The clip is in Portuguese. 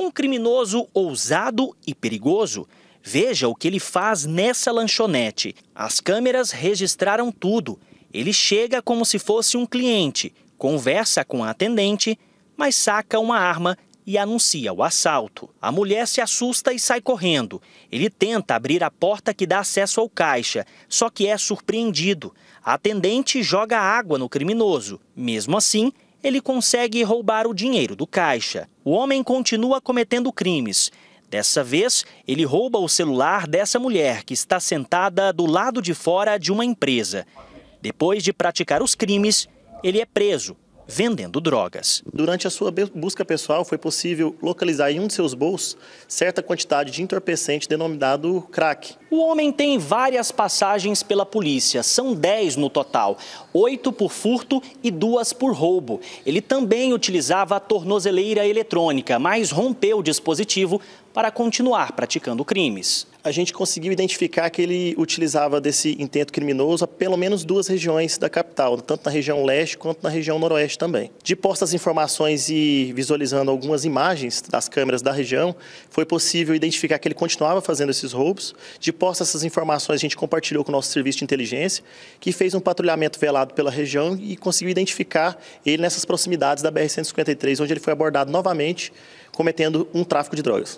Um criminoso ousado e perigoso. Veja o que ele faz nessa lanchonete. As câmeras registraram tudo. Ele chega como se fosse um cliente, conversa com a atendente, mas saca uma arma e anuncia o assalto. A mulher se assusta e sai correndo. Ele tenta abrir a porta que dá acesso ao caixa, só que é surpreendido. A atendente joga água no criminoso. Mesmo assim, ele consegue roubar o dinheiro do caixa. O homem continua cometendo crimes. Dessa vez, ele rouba o celular dessa mulher que está sentada do lado de fora de uma empresa. Depois de praticar os crimes, ele é preso vendendo drogas. Durante a sua busca pessoal, foi possível localizar em um de seus bolsos certa quantidade de entorpecente denominado crack. O homem tem várias passagens pela polícia, são 10 no total, 8 por furto e duas por roubo. Ele também utilizava a tornozeleira eletrônica, mas rompeu o dispositivo para continuar praticando crimes. A gente conseguiu identificar que ele utilizava desse intento criminoso a pelo menos duas regiões da capital, tanto na região leste quanto na região noroeste também. De postas informações e visualizando algumas imagens das câmeras da região, foi possível identificar que ele continuava fazendo esses roubos. De Posta essas informações, a gente compartilhou com o nosso serviço de inteligência, que fez um patrulhamento velado pela região e conseguiu identificar ele nessas proximidades da BR-153, onde ele foi abordado novamente cometendo um tráfico de drogas.